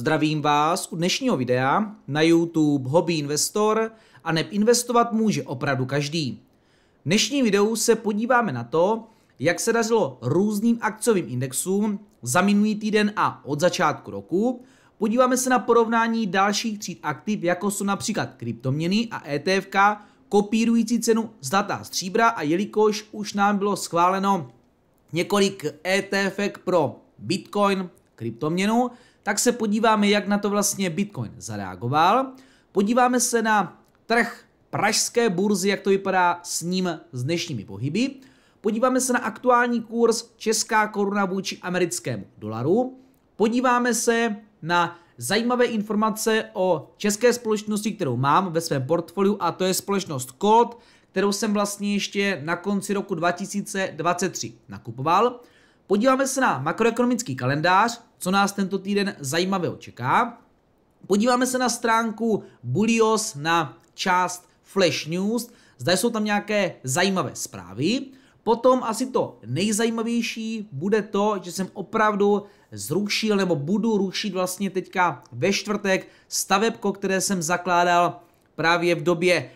Zdravím vás u dnešního videa na YouTube Hobby Investor a neb investovat může opravdu každý. V dnešním videu se podíváme na to, jak se dařilo různým akciovým indexům za minulý týden a od začátku roku. Podíváme se na porovnání dalších tříd aktiv, jako jsou například kryptoměny a ETF, kopírující cenu zlata a stříbra a jelikož už nám bylo schváleno několik ETF pro Bitcoin, kryptoměnu, tak se podíváme, jak na to vlastně Bitcoin zareagoval. Podíváme se na trh pražské burzy, jak to vypadá s ním s dnešními pohyby. Podíváme se na aktuální kurz česká koruna vůči americkému dolaru. Podíváme se na zajímavé informace o české společnosti, kterou mám ve svém portfoliu a to je společnost Colt, kterou jsem vlastně ještě na konci roku 2023 nakupoval. Podíváme se na makroekonomický kalendář, co nás tento týden zajímavě čeká. Podíváme se na stránku Bulios na část Flash News, zda jsou tam nějaké zajímavé zprávy. Potom asi to nejzajímavější bude to, že jsem opravdu zrušil nebo budu rušit vlastně teďka ve čtvrtek stavebko, které jsem zakládal právě v době e,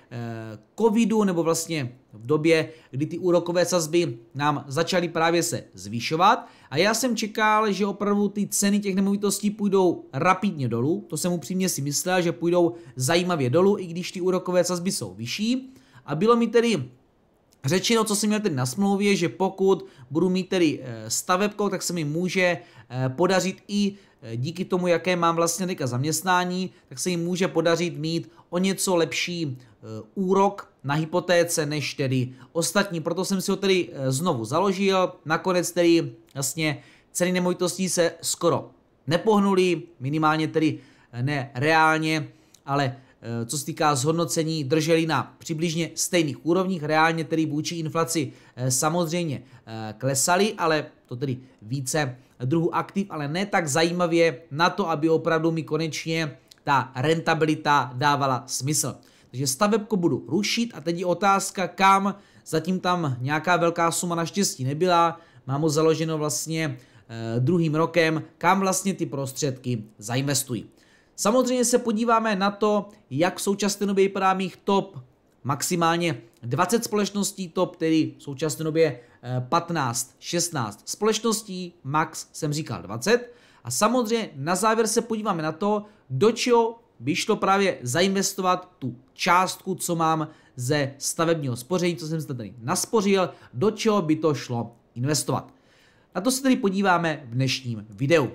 covidu nebo vlastně v době, kdy ty úrokové sazby nám začaly právě se zvyšovat. A já jsem čekal, že opravdu ty ceny těch nemovitostí půjdou rapidně dolů. To jsem upřímně si myslel, že půjdou zajímavě dolů, i když ty úrokové sazby jsou vyšší. A bylo mi tedy Řečeno, co jsem měl tedy na smlouvě, že pokud budu mít tedy eh, stavebkou, tak se mi může eh, podařit i eh, díky tomu, jaké mám vlastně teďka zaměstnání, tak se jim může podařit mít o něco lepší úrok na hypotéce než tedy ostatní. Proto jsem si ho tedy eh, znovu založil. Nakonec tedy vlastně ceny nemovitostí se skoro nepohnuly, minimálně tedy eh, ne reálně, ale eh, co se týká zhodnocení, drželi na přibližně stejných úrovních, reálně tedy vůči inflaci samozřejmě klesali, ale to tedy více druhů aktiv, ale ne tak zajímavě na to, aby opravdu mi konečně ta rentabilita dávala smysl. Takže stavebku budu rušit a teď je otázka kam, zatím tam nějaká velká suma naštěstí nebyla, mám ho založeno vlastně e, druhým rokem, kam vlastně ty prostředky zainvestují. Samozřejmě se podíváme na to, jak v současné době vypadá mých top maximálně 20 společností top, tedy v současné době 15, eh, 16 společností, max jsem říkal 20. A samozřejmě na závěr se podíváme na to, do čeho by šlo právě zainvestovat tu částku, co mám ze stavebního spoření, co jsem se tady naspořil, do čeho by to šlo investovat. Na to se tedy podíváme v dnešním videu.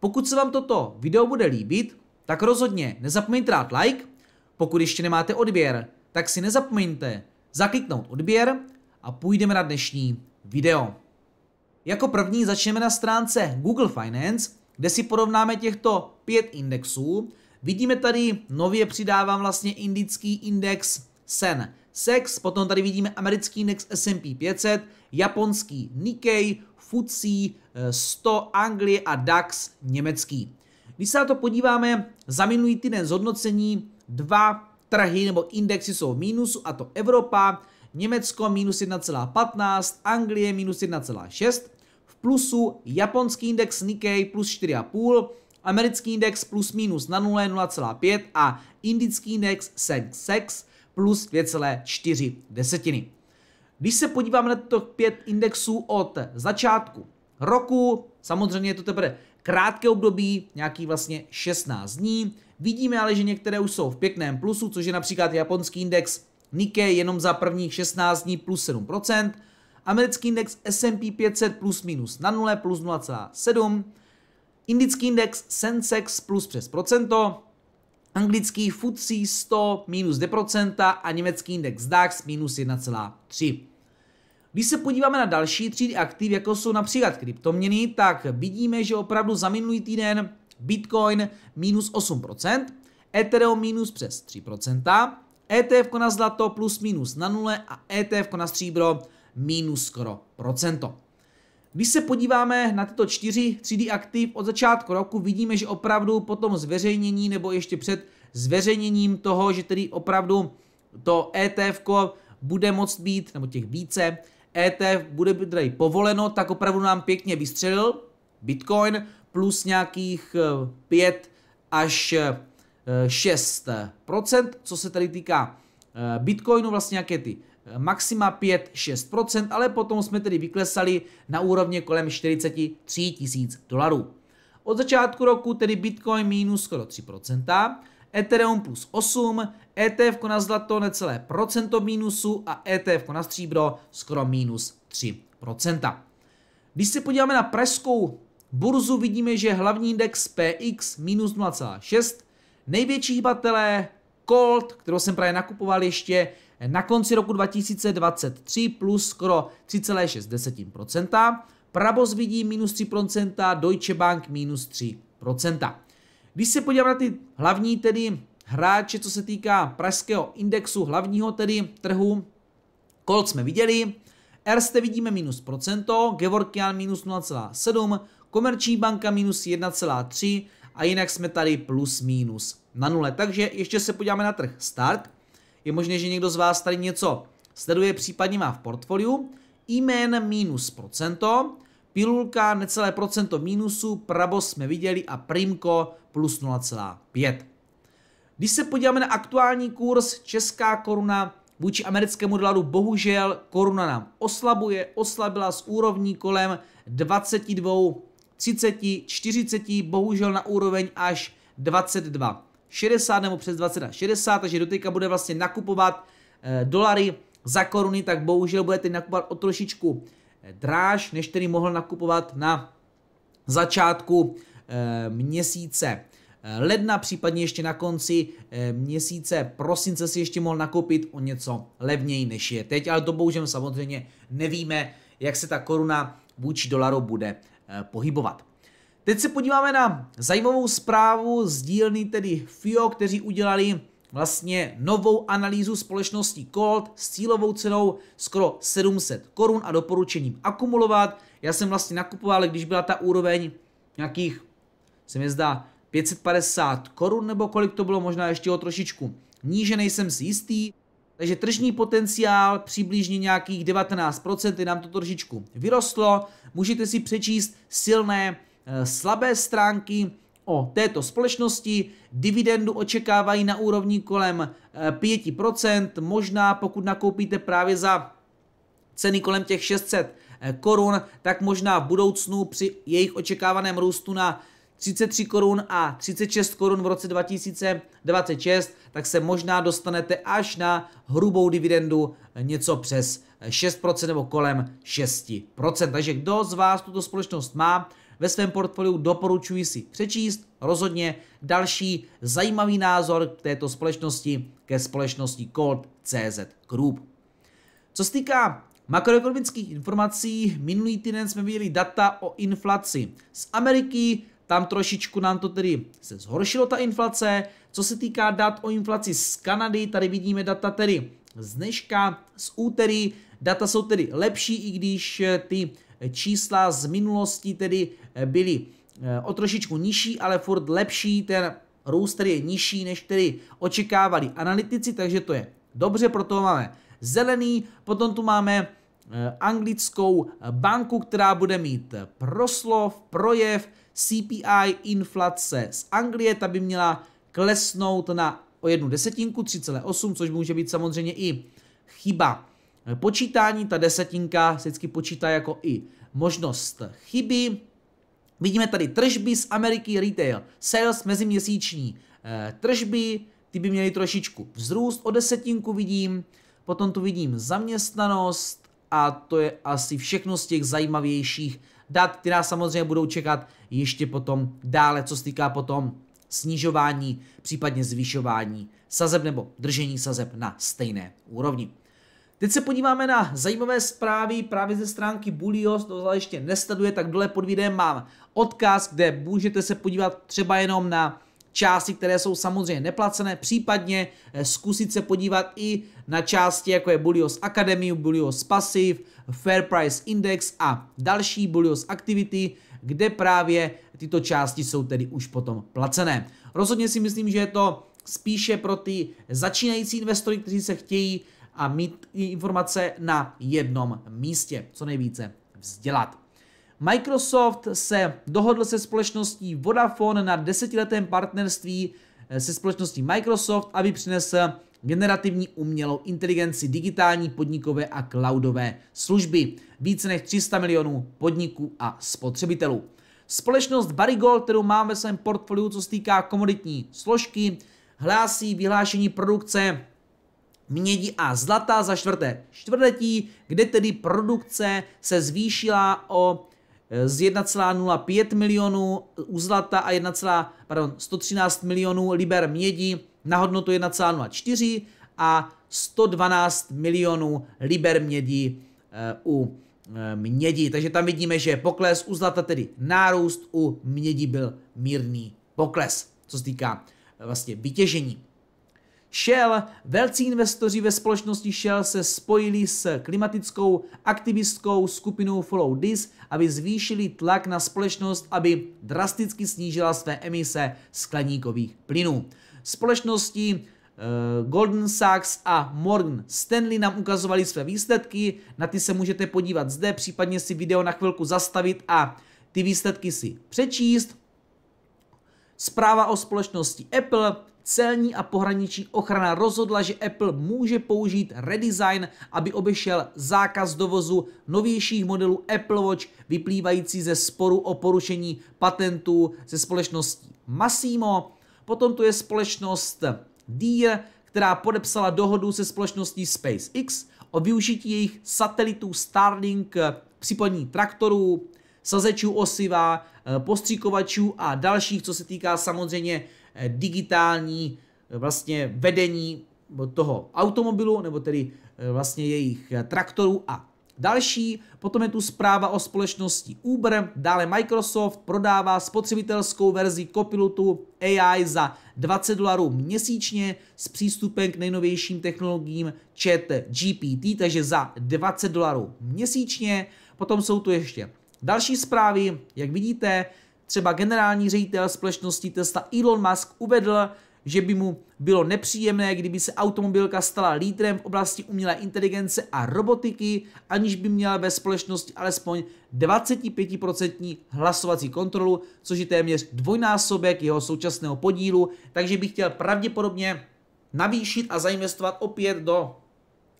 Pokud se vám toto video bude líbit, tak rozhodně nezapomeňte dát like. Pokud ještě nemáte odběr, tak si nezapomeňte zakliknout odběr a půjdeme na dnešní video. Jako první začneme na stránce Google Finance, kde si porovnáme těchto pět indexů, Vidíme tady, nově přidávám vlastně indický index Sen Sex, potom tady vidíme americký index S&P 500, japonský Nikkei, FTSE eh, 100 Anglie a DAX německý. Když se na to podíváme, za minulý týden zhodnocení dva trhy nebo indexy jsou v mínusu a to Evropa, Německo minus 1,15, Anglie minus 1,6, v plusu japonský index Nikkei plus Americký index plus minus na 0 0,5 a indický index Sensex plus 2,4 desetiny. Když se podíváme na těchto pět indexů od začátku roku, samozřejmě je to teprve krátké období, nějaký vlastně 16 dní, vidíme ale, že některé už jsou v pěkném plusu, což je například japonský index Nikkei jenom za prvních 16 dní plus 7%, americký index S&P 500 plus minus na 0 plus 0,7%, Indický index Sensex plus přes procento, anglický FTSE 100 minus 2% a německý index DAX minus 1,3%. Když se podíváme na další třídy aktiv, jako jsou například kryptoměny, tak vidíme, že opravdu za minulý týden Bitcoin minus 8%, Ethereum minus přes 3%, ETF na zlato plus minus na nule a ETF na stříbro minus skoro procento. Když se podíváme na tyto čtyři 3D aktiv od začátku roku, vidíme, že opravdu po tom zveřejnění nebo ještě před zveřejněním toho, že tedy opravdu to ETF bude moct být, nebo těch více, ETF bude být tady povoleno, tak opravdu nám pěkně vystřelil Bitcoin plus nějakých 5 eh, až 6%, eh, co se tady týká eh, Bitcoinu, vlastně nějaké ty maxima 5-6%, ale potom jsme tedy vyklesali na úrovně kolem 43 tisíc dolarů. Od začátku roku tedy Bitcoin minus skoro 3%, Ethereum plus 8, ETF na zlato necelé procento mínusu a ETF na stříbro skoro minus 3%. Když se podíváme na pražskou burzu, vidíme, že hlavní index PX minus 0,6, největší hybatelé Cold, kterou jsem právě nakupoval ještě, na konci roku 2023 plus skoro 3,6%, Prabos vidí minus 3%, Deutsche Bank minus 3%. Když se podíváme na ty hlavní tedy hráče, co se týká pražského indexu hlavního tedy trhu, Kolik jsme viděli, Erste vidíme minus procento, Gevorkian minus 0,7, Komerční banka minus 1,3 a jinak jsme tady plus minus na nule. Takže ještě se podíváme na trh Start. Je možné, že někdo z vás tady něco sleduje, případně má v portfoliu. Imen minus procento, pilulka necelé procento mínusu, prabo jsme viděli a primko plus 0,5. Když se podíváme na aktuální kurz česká koruna vůči americkému dolaru, bohužel koruna nám oslabuje, oslabila z úrovní kolem 22, 30, 40, bohužel na úroveň až 22 60 nebo přes 20 na 60, takže doteďka bude vlastně nakupovat e, dolary za koruny, tak bohužel budete nakupovat o trošičku eh, dráž, než který mohl nakupovat na začátku e, měsíce ledna, případně ještě na konci e, měsíce prosince si ještě mohl nakoupit o něco levněji než je teď, ale to bohužel samozřejmě nevíme, jak se ta koruna vůči dolaru bude pohybovat. Teď se podíváme na zajímavou zprávu z dílny tedy FIO, kteří udělali vlastně novou analýzu společnosti Colt s cílovou cenou skoro 700 korun a doporučením akumulovat. Já jsem vlastně nakupoval, když byla ta úroveň nějakých, se mi zdá, 550 korun nebo kolik to bylo, možná ještě o trošičku níže, nejsem si jistý. Takže tržní potenciál přibližně nějakých 19%, nám to trošičku vyrostlo. Můžete si přečíst silné Eh, slabé stránky o této společnosti. Dividendu očekávají na úrovni kolem 5%, eh, možná pokud nakoupíte právě za ceny kolem těch 600 eh, korun, tak možná v budoucnu při jejich očekávaném růstu na 33 korun a 36 korun v roce 2026, tak se možná dostanete až na hrubou dividendu něco přes 6% nebo kolem 6%. Takže kdo z vás tuto společnost má, ve svém portfoliu doporučuji si přečíst. Rozhodně další zajímavý názor k této společnosti ke společnosti Cold CZ Group. Co se týká makroekonomických informací, minulý týden jsme viděli data o inflaci z Ameriky, tam trošičku nám to tedy se zhoršilo ta inflace. Co se týká dat o inflaci z Kanady, tady vidíme data tedy z dneška, z úterý. Data jsou tedy lepší, i když eh, ty čísla z minulosti tedy eh, byly eh, o trošičku nižší, ale furt lepší, ten růst tedy je nižší, než tedy očekávali analytici, takže to je dobře, proto máme zelený, potom tu máme eh, anglickou banku, která bude mít proslov, projev, CPI inflace z Anglie, ta by měla klesnout na o jednu desetinku, 3,8, což může být samozřejmě i chyba Eh, počítání, ta desetinka se vždycky počítá jako i možnost chyby. Vidíme tady tržby z Ameriky retail, sales meziměsíční eh, tržby, ty by měly trošičku vzrůst o desetinku vidím, potom tu vidím zaměstnanost a to je asi všechno z těch zajímavějších dat, která samozřejmě budou čekat ještě potom dále, co se týká potom snižování, případně zvyšování sazeb nebo držení sazeb na stejné úrovni. Teď se podíváme na zajímavé zprávy právě ze stránky Bulios, to vás ještě nestaduje, tak dole pod videem mám odkaz, kde můžete se podívat třeba jenom na části, které jsou samozřejmě neplacené, případně eh, zkusit se podívat i na části, jako je Bullios Academy, Bullios Passive, Fair Price Index a další Bullios Activity, kde právě tyto části jsou tedy už potom placené. Rozhodně si myslím, že je to spíše pro ty začínající investory, kteří se chtějí a mít informace na jednom místě, co nejvíce vzdělat. Microsoft se dohodl se společností Vodafone na desetiletém partnerství eh, se společností Microsoft, aby přinesl generativní umělou inteligenci, digitální, podnikové a cloudové služby. Více než 300 milionů podniků a spotřebitelů. Společnost Barigol, kterou mám ve svém portfoliu, co se týká komoditní složky, hlásí vyhlášení produkce mědi a zlata za čtvrté čtvrtletí, kde tedy produkce se zvýšila o e, z 1,05 milionů u zlata a 1, pardon, 113 milionů liber mědi na hodnotu 1,04 a 112 milionů liber mědi e, u e, mědi. Takže tam vidíme, že pokles u zlata tedy nárůst, u mědi byl mírný pokles, co se týká vlastně vytěžení. Shell, velcí investoři ve společnosti Shell se spojili s klimatickou aktivistkou skupinou Follow This, aby zvýšili tlak na společnost, aby drasticky snížila své emise skleníkových plynů. Společnosti eh, Golden Sachs a Morgan Stanley nám ukazovali své výsledky, na ty se můžete podívat zde, případně si video na chvilku zastavit a ty výsledky si přečíst. Zpráva o společnosti Apple, celní a pohraniční ochrana rozhodla, že Apple může použít redesign, aby obešel zákaz dovozu novějších modelů Apple Watch vyplývající ze sporu o porušení patentů se společností Massimo. Potom tu je společnost Deer, která podepsala dohodu se společností SpaceX o využití jejich satelitů Starlink připojení traktorů, sazečů osiva, eh, postříkovačů a dalších, co se týká samozřejmě Eh, digitální eh, vlastně vedení toho automobilu, nebo tedy eh, vlastně jejich traktorů a Další, potom je tu zpráva o společnosti Uber, dále Microsoft prodává spotřebitelskou verzi Copilotu AI za 20 dolarů měsíčně s přístupem k nejnovějším technologiím chat GPT, takže za 20 dolarů měsíčně. Potom jsou tu ještě další zprávy, jak vidíte, Třeba generální ředitel společnosti Tesla Elon Musk uvedl, že by mu bylo nepříjemné, kdyby se automobilka stala lídrem v oblasti umělé inteligence a robotiky, aniž by měla ve společnosti alespoň 25% hlasovací kontrolu, což je téměř dvojnásobek jeho současného podílu, takže bych chtěl pravděpodobně navýšit a zainvestovat opět do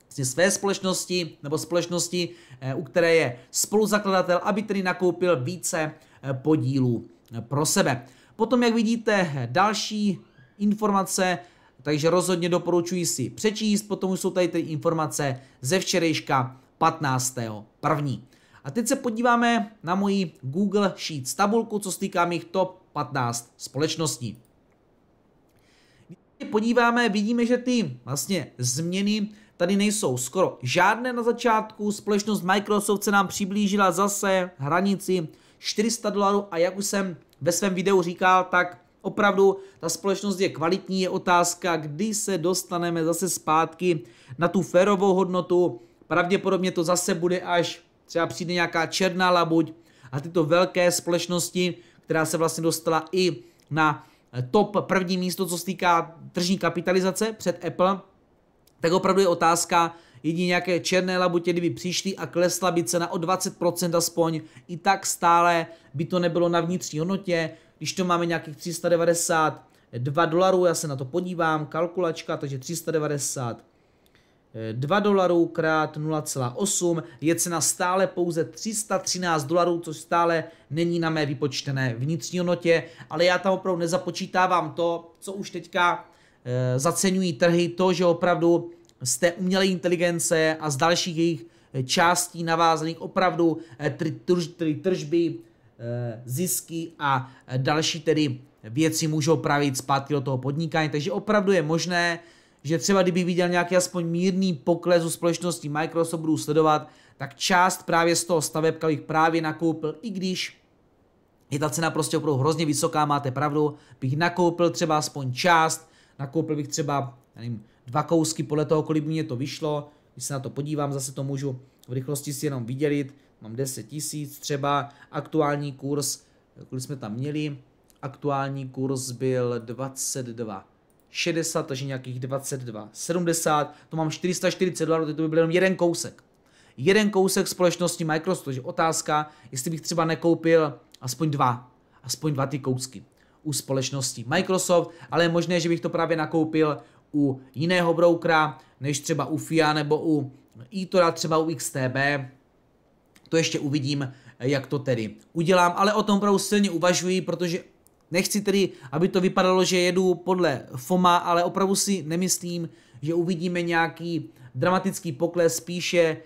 vlastně své společnosti nebo společnosti, eh, u které je spoluzakladatel, aby tedy nakoupil více podílů pro sebe. Potom, jak vidíte, další informace, takže rozhodně doporučuji si přečíst, potom jsou tady ty informace ze včerejška 15. první. A teď se podíváme na moji Google Sheets tabulku, co se týká mých top 15 společností. Když podíváme, vidíme, že ty vlastně změny tady nejsou skoro žádné na začátku. Společnost Microsoft se nám přiblížila zase hranici 400 dolarů a jak už jsem ve svém videu říkal, tak opravdu ta společnost je kvalitní, je otázka, kdy se dostaneme zase zpátky na tu férovou hodnotu. Pravděpodobně to zase bude až třeba přijde nějaká černá labuť a tyto velké společnosti, která se vlastně dostala i na top první místo, co se týká tržní kapitalizace před Apple, tak opravdu je otázka, Jedině nějaké černé labutě, kdyby přišly a klesla by cena o 20% aspoň, i tak stále by to nebylo na vnitřní hodnotě. Když to máme nějakých 392 dolarů, já se na to podívám, kalkulačka, takže 390 2 dolarů krát 0,8 je cena stále pouze 313 dolarů, což stále není na mé vypočtené vnitřní hodnotě, ale já tam opravdu nezapočítávám to, co už teďka e, zaceňují trhy, to, že opravdu z té umělé inteligence a z dalších jejich eh, částí navázaných opravdu eh, tedy trž, tedy tržby, eh, zisky a další tedy věci můžou pravit zpátky do toho podnikání. Takže opravdu je možné, že třeba kdyby viděl nějaký aspoň mírný pokles u společnosti Microsoft, budu sledovat, tak část právě z toho stavebka bych právě nakoupil, i když je ta cena prostě opravdu hrozně vysoká, máte pravdu, bych nakoupil třeba aspoň část, nakoupil bych třeba, nevím, dva kousky podle toho, kolik mě to vyšlo. Když se na to podívám, zase to můžu v rychlosti si jenom vydělit. Mám 10 tisíc třeba, aktuální kurz, kolik jsme tam měli, aktuální kurz byl 22. 60, takže nějakých 22, 70, to mám 440 dolarů, to by byl jenom jeden kousek. Jeden kousek společnosti Microsoft, takže otázka, jestli bych třeba nekoupil aspoň dva, aspoň dva ty kousky u společnosti Microsoft, ale je možné, že bych to právě nakoupil u jiného broukera, než třeba u FIA nebo u eTora, třeba u XTB. To ještě uvidím, jak to tedy udělám, ale o tom opravdu silně uvažuji, protože nechci tedy, aby to vypadalo, že jedu podle FOMA, ale opravdu si nemyslím, že uvidíme nějaký dramatický pokles, spíše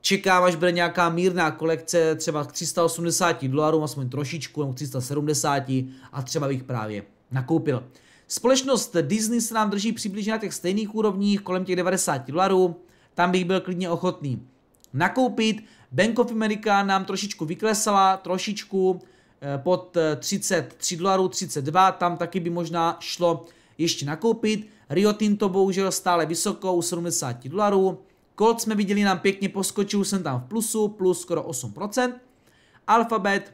čekám, až bude nějaká mírná kolekce, třeba 380 dolarů, aspoň trošičku, nebo 370 a třeba bych právě nakoupil. Společnost Disney se nám drží přibližně na těch stejných úrovních, kolem těch 90 dolarů, tam bych byl klidně ochotný nakoupit. Bank of America nám trošičku vyklesala, trošičku eh, pod 33 eh, dolarů, 32, tam taky by možná šlo ještě nakoupit. Rio Tinto bohužel stále vysoko, u 70 dolarů. Colt jsme viděli, nám pěkně poskočil, jsem tam v plusu, plus skoro 8%. Alphabet,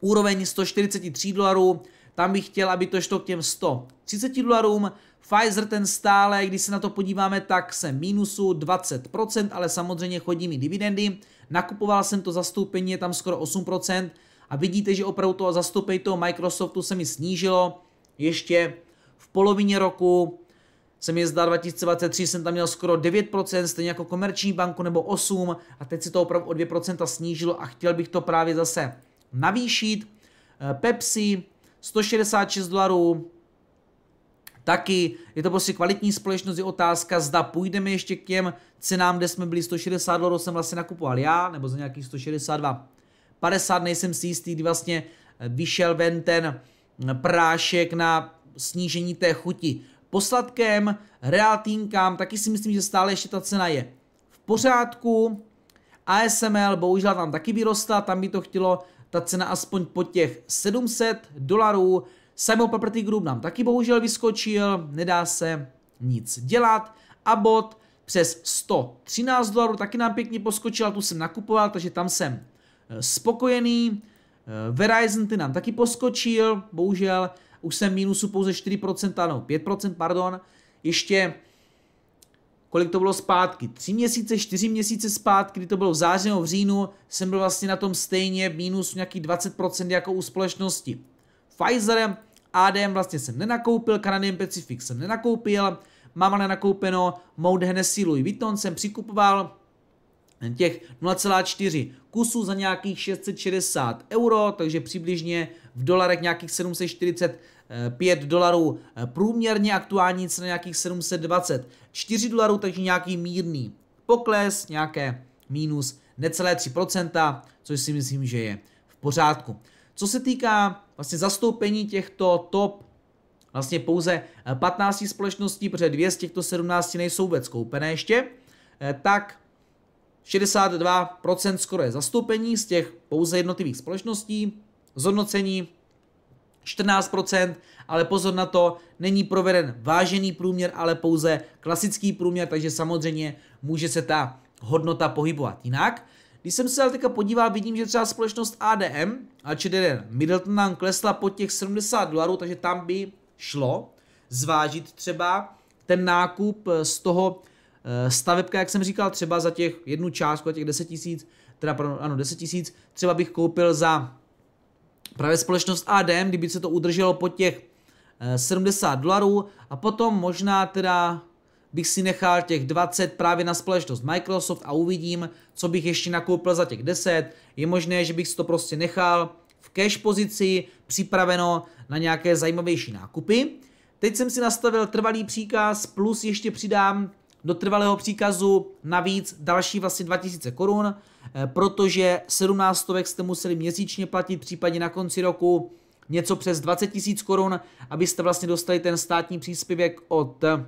úroveň 143 dolarů, tam bych chtěl, aby to šlo k těm 130 dolarům. Pfizer ten stále, když se na to podíváme, tak se mínusu 20%, ale samozřejmě chodí mi dividendy. Nakupoval jsem to zastoupení, je tam skoro 8%. A vidíte, že opravdu to zastoupení toho Microsoftu se mi snížilo. Ještě v polovině roku jsem je zdal 2023 jsem tam měl skoro 9%, stejně jako komerční banku nebo 8% a teď se to opravdu o 2% snížilo a chtěl bych to právě zase navýšit. Eh, Pepsi 166 dolarů, taky je to prostě kvalitní společnost, je otázka, zda půjdeme ještě k těm cenám, kde jsme byli 160 dolarů, jsem vlastně nakupoval já, nebo za nějakých 162. 50 nejsem si jistý, kdy vlastně eh, vyšel ven ten hm, prášek na snížení té chuti Posladkem, reáltínkám, taky si myslím, že stále ještě ta cena je v pořádku. ASML bohužel tam taky vyrostla, tam by to chtělo ta cena aspoň po těch 700 dolarů. Simon Property Group nám taky bohužel vyskočil, nedá se nic dělat. A bot přes 113 dolarů taky nám pěkně poskočil, tu jsem nakupoval, takže tam jsem eh, spokojený. Eh, Verizon ty nám taky poskočil, bohužel už jsem minusu pouze 4%, no 5%, pardon. Ještě kolik to bylo zpátky. Tři měsíce, čtyři měsíce zpátky, kdy to bylo v září nebo v říjnu, jsem byl vlastně na tom stejně minus nějaký 20% jako u společnosti. Pfizerem, ADM vlastně jsem nenakoupil, Canadian Pacific jsem nenakoupil, mám ale nakoupeno Mode Hennessy Louis Vuitton jsem přikupoval těch 0,4 kusů za nějakých 660 euro, takže přibližně v dolarech nějakých 740 5 eh, dolarů eh, průměrně, aktuální cena nějakých 724 dolarů, takže nějaký mírný pokles, nějaké minus necelé 3%, což si myslím, že je v pořádku. Co se týká vlastně zastoupení těchto top vlastně pouze 15 eh, společností, protože dvě z těchto 17 nejsou vůbec koupené ještě, tak 62% skoro je zastoupení z těch pouze jednotlivých společností, zhodnocení 14%, ale pozor na to, není proveden vážený průměr, ale pouze klasický průměr, takže samozřejmě může se ta hodnota pohybovat jinak. Když jsem se ale teďka podíval, vidím, že třeba společnost ADM a ČDN Middleton nám klesla pod těch 70 dolarů, takže tam by šlo zvážit třeba ten nákup eh, z toho eh, stavebka, jak jsem říkal, třeba za těch jednu částku, těch 10 tisíc, teda ano, 10 tisíc, třeba bych koupil za Právě společnost ADM, kdyby se to udrželo po těch 70 eh, dolarů a potom možná teda bych si nechal těch 20 právě na společnost Microsoft a uvidím, co bych ještě nakoupil za těch 10. Je možné, že bych si to prostě nechal v cash pozici připraveno na nějaké zajímavější nákupy. Teď jsem si nastavil trvalý příkaz plus ještě přidám do trvalého příkazu navíc další vlastně 2000 korun, eh, protože 17 stovek jste museli měsíčně platit, případně na konci roku něco přes 20 000 korun, abyste vlastně dostali ten státní příspěvek od eh,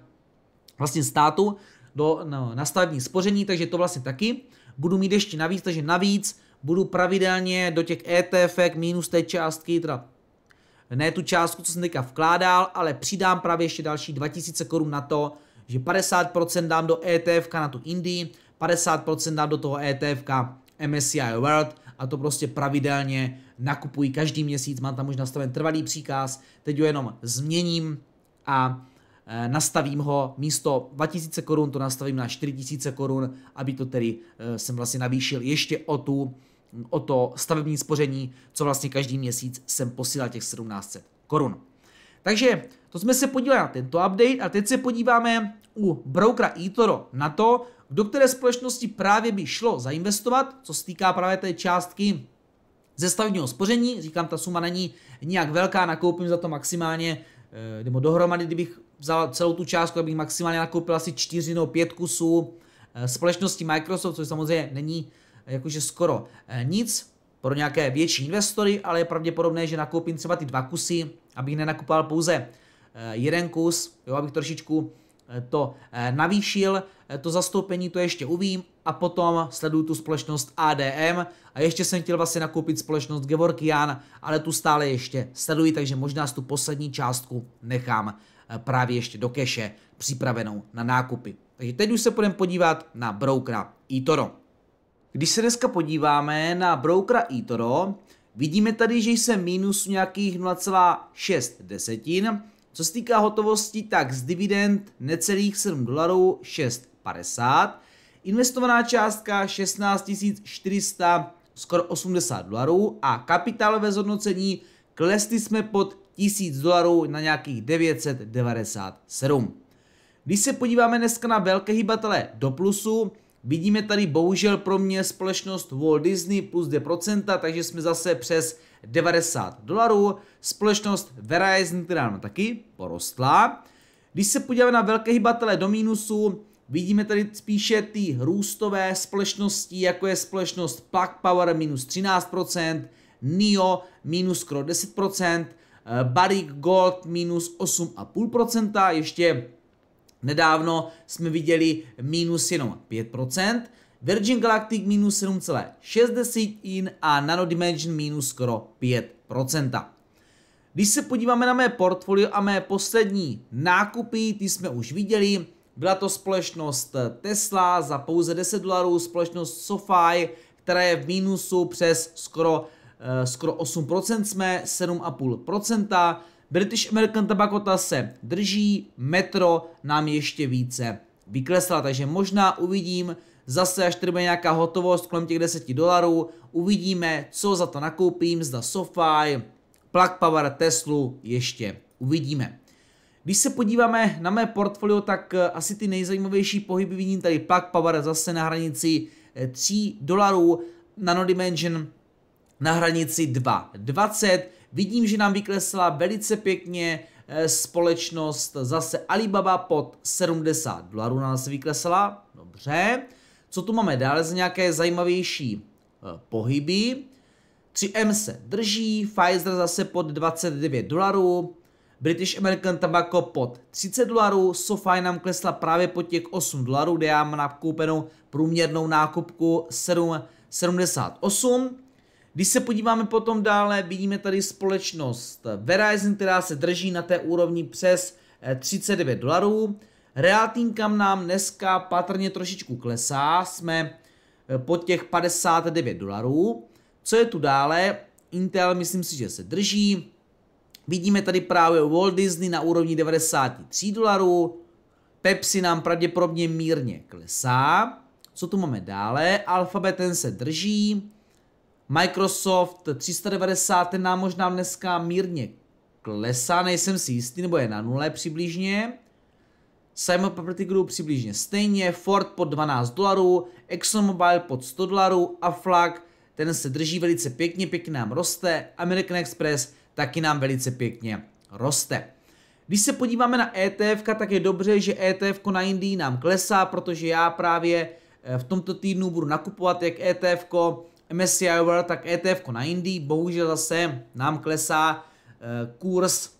vlastně státu do, no, na státní spoření, takže to vlastně taky. Budu mít ještě navíc, takže navíc budu pravidelně do těch ETF minus té částky, teda ne tu částku, co jsem teďka vkládal, ale přidám právě ještě další 2000 korun na to, že 50% dám do ETF na tu Indii, 50% dám do toho ETF MSCI World a to prostě pravidelně nakupuji každý měsíc, mám tam už nastaven trvalý příkaz, teď ho jenom změním a e, nastavím ho místo 2000 korun, to nastavím na 4000 korun, aby to tedy e, jsem vlastně navýšil ještě o tu, o to stavební spoření, co vlastně každý měsíc jsem posílal těch 1700 korun. Takže to jsme se podívali na tento update a teď se podíváme u brokera eToro na to, do které společnosti právě by šlo zainvestovat, co se týká právě té částky ze stavebního spoření. Říkám, ta suma není nijak velká, nakoupím za to maximálně, eh, nebo dohromady, kdybych vzal celou tu částku, abych maximálně nakoupil asi 4 nebo 5 kusů eh, společnosti Microsoft, což samozřejmě není eh, jakože skoro nic pro nějaké větší investory, ale je pravděpodobné, že nakoupím třeba ty dva kusy, abych nenakupoval pouze eh, jeden kus, jo, abych trošičku eh, to eh, navýšil, to zastoupení to ještě uvím a potom sleduju tu společnost ADM a ještě jsem chtěl vlastně nakoupit společnost Gevorkian, ale tu stále ještě sleduji, takže možná z tu poslední částku nechám právě ještě do keše připravenou na nákupy. Takže teď už se půjdeme podívat na broukra eToro. Když se dneska podíváme na brokera eToro, vidíme tady, že jsem minus nějakých 0,6 desetin. Co se týká hotovosti, tak z dividend necelých 7 dolarů 6,50. Investovaná částka 16 400, skoro 80 dolarů a kapitálové zhodnocení klesli jsme pod 1000 dolarů na nějakých 997. Když se podíváme dneska na velké hýbatele do plusu, Vidíme tady bohužel pro mě společnost Walt Disney plus 2%, takže jsme zase přes 90 dolarů. Společnost Verizon, která nám taky porostla. Když se podíváme na velké hybatele do mínusu, vidíme tady spíše ty růstové společnosti, jako je společnost Plug Power minus 13%, NIO minus skoro 10%, eh, Barrick Gold minus 8,5%, ještě Nedávno jsme viděli minus jenom 5%, Virgin Galactic minus 7,6 a Nano Dimension minus skoro 5%. Když se podíváme na mé portfolio a mé poslední nákupy, ty jsme už viděli, byla to společnost Tesla za pouze 10 dolarů, společnost SoFi, která je v mínusu přes skoro, eh, skoro 8%, jsme 7,5%, British American Tobacco ta se drží, Metro nám ještě více vyklesla, takže možná uvidím zase, až tady bude nějaká hotovost kolem těch 10 dolarů, uvidíme, co za to nakoupím, zda SoFi, Plug Power, Teslu, ještě uvidíme. Když se podíváme na mé portfolio, tak eh, asi ty nejzajímavější pohyby vidím tady Plug Power zase na hranici 3 eh, dolarů, Nano Dimension na hranici 2,20, Vidím, že nám vyklesla velice pěkně eh, společnost zase Alibaba pod 70 dolarů nás vyklesla. Dobře. Co tu máme dále z nějaké zajímavější eh, pohyby? 3M se drží, Pfizer zase pod 29 dolarů, British American Tobacco pod 30 dolarů, SoFi nám klesla právě pod těch 8 dolarů, kde já mám nakoupenou průměrnou nákupku 7,78. Když se podíváme potom dále, vidíme tady společnost Verizon, která se drží na té úrovni přes 39 eh, dolarů. kam nám dneska patrně trošičku klesá, jsme eh, pod těch 59 dolarů. Co je tu dále? Intel myslím si, že se drží. Vidíme tady právě Walt Disney na úrovni 93 dolarů. Pepsi nám pravděpodobně mírně klesá. Co tu máme dále? Alphabet ten se drží. Microsoft 390, ten nám možná dneska mírně klesá, nejsem si jistý, nebo je na nule přibližně. Simon Property Group přibližně stejně, Ford pod 12 dolarů, ExxonMobil pod 100 dolarů, Aflag, ten se drží velice pěkně, pěkně nám roste, American Express taky nám velice pěkně roste. Když se podíváme na ETF, tak je dobře, že ETF na Indii nám klesá, protože já právě eh, v tomto týdnu budu nakupovat jak ETF, -ko, MSCI World, tak ETF na Indii, bohužel zase nám klesá e, kurz,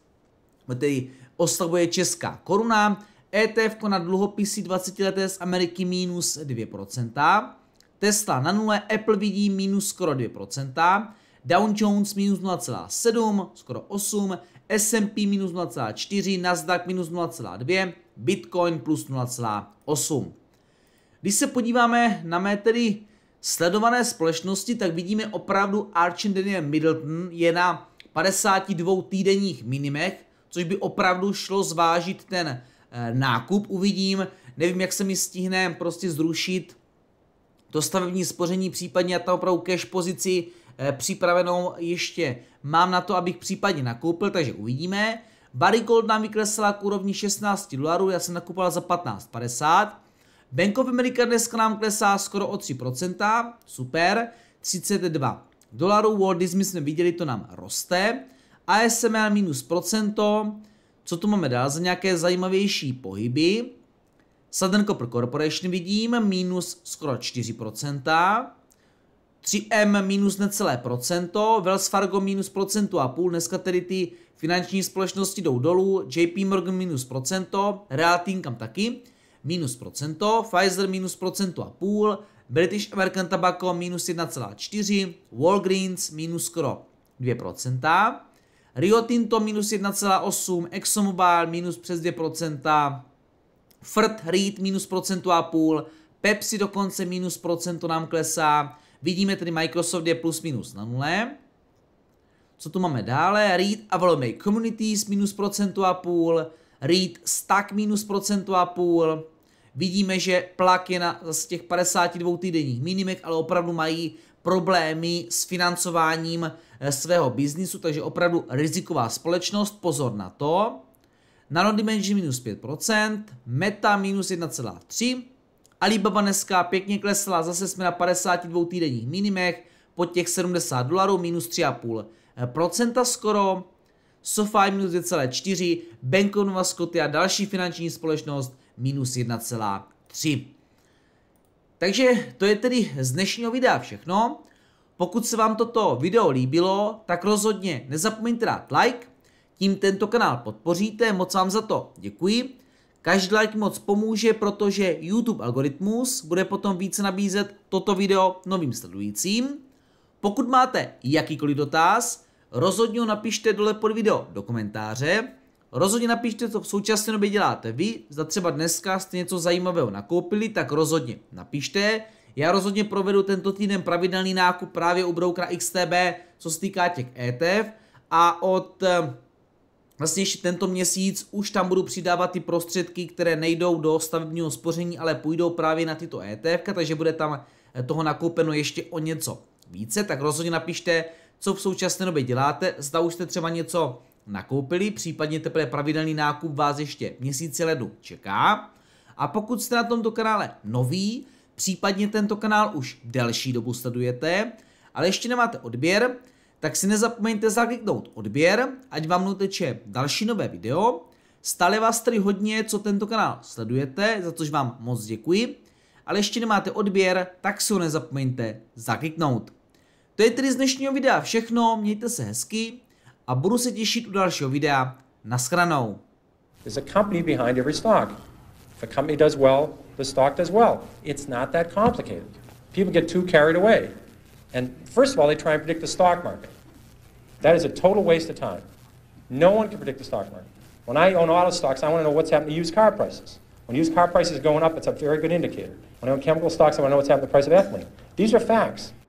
který oslabuje česká koruna, ETF na dluhopisy 20 leté z Ameriky minus 2%, Tesla na nule, Apple vidí minus skoro 2%, Dow Jones minus 0,7, skoro 8, S&P minus 0,4, Nasdaq minus 0,2, Bitcoin plus 0,8. Když se podíváme na mé tedy sledované společnosti, tak vidíme opravdu Archie Daniel Middleton je na 52 týdenních minimech, což by opravdu šlo zvážit ten e, nákup, uvidím. Nevím, jak se mi stihne prostě zrušit to stavební spoření, případně já tam opravdu cash pozici e, připravenou ještě mám na to, abych případně nakoupil, takže uvidíme. Barry Gold nám vykresla k úrovni 16 dolarů, já jsem nakupoval za 15,50. Bank of America dneska nám klesá skoro o 3%, super, 32 dolarů, Walt Disney jsme viděli, to nám roste, ASML minus procento, co tu máme dál za nějaké zajímavější pohyby, Southern Copper Corporation vidím minus skoro 4%, 3M minus necelé procento, Wells Fargo minus procento a půl, dneska tedy ty finanční společnosti jdou dolů, JP Morgan minus procento, kam taky, minus procento, Pfizer minus procento a půl, British American Tobacco minus 1,4, Walgreens minus skoro 2%, Rio Tinto minus 1,8, ExxonMobil minus přes 2%, Frt Reed minus procento a půl, Pepsi dokonce minus procento nám klesá, vidíme tedy Microsoft je plus minus na nule. Co tu máme dále? Read Available Communities minus procento a půl, Read Stack minus procento a půl, vidíme, že je na z těch 52 týdenních minimek, ale opravdu mají problémy s financováním eh, svého biznisu, takže opravdu riziková společnost, pozor na to. Nano Dimension minus 5%, Meta minus 1,3%, Alibaba dneska pěkně klesla, zase jsme na 52 týdenních minimech, po těch 70 dolarů minus 3,5% skoro, SoFi minus 2,4, Bank of Nova Scotia, další finanční společnost, minus 1,3. Takže to je tedy z dnešního videa všechno. Pokud se vám toto video líbilo, tak rozhodně nezapomeňte dát like, tím tento kanál podpoříte, moc vám za to děkuji. Každý like moc pomůže, protože YouTube algoritmus bude potom více nabízet toto video novým sledujícím. Pokud máte jakýkoliv dotaz, rozhodně ho napište dole pod video do komentáře. Rozhodně napište, co v současné době děláte vy, Za třeba dneska jste něco zajímavého nakoupili, tak rozhodně napište. Já rozhodně provedu tento týden pravidelný nákup právě u broukra XTB, co se týká těch ETF a od eh, vlastně ještě tento měsíc už tam budu přidávat ty prostředky, které nejdou do stavebního spoření, ale půjdou právě na tyto ETF, takže bude tam eh, toho nakoupeno ještě o něco více, tak rozhodně napište, co v současné době děláte, zda už jste třeba něco nakoupili, případně teprve pravidelný nákup vás ještě měsíci ledu čeká. A pokud jste na tomto kanále nový, případně tento kanál už delší dobu sledujete, ale ještě nemáte odběr, tak si nezapomeňte zakliknout odběr, ať vám noteče další nové video. Stále vás tady hodně, co tento kanál sledujete, za což vám moc děkuji. Ale ještě nemáte odběr, tak si ho nezapomeňte zakliknout. To je tedy z dnešního videa všechno, mějte se hezky a budu se těšit u dalšího videa. Naschranou. There's a company behind every stock. If a company does well, the stock does well. It's not that complicated. People get too carried away. And first of all, they try and predict the stock market. That is a total waste of time. No one can predict the stock market. When I own auto stocks, I want to know what's happening to used car prices. When used car prices are going up, it's a very good indicator. When I own chemical stocks, I want to know what's happening to the price of ethylene. These are facts.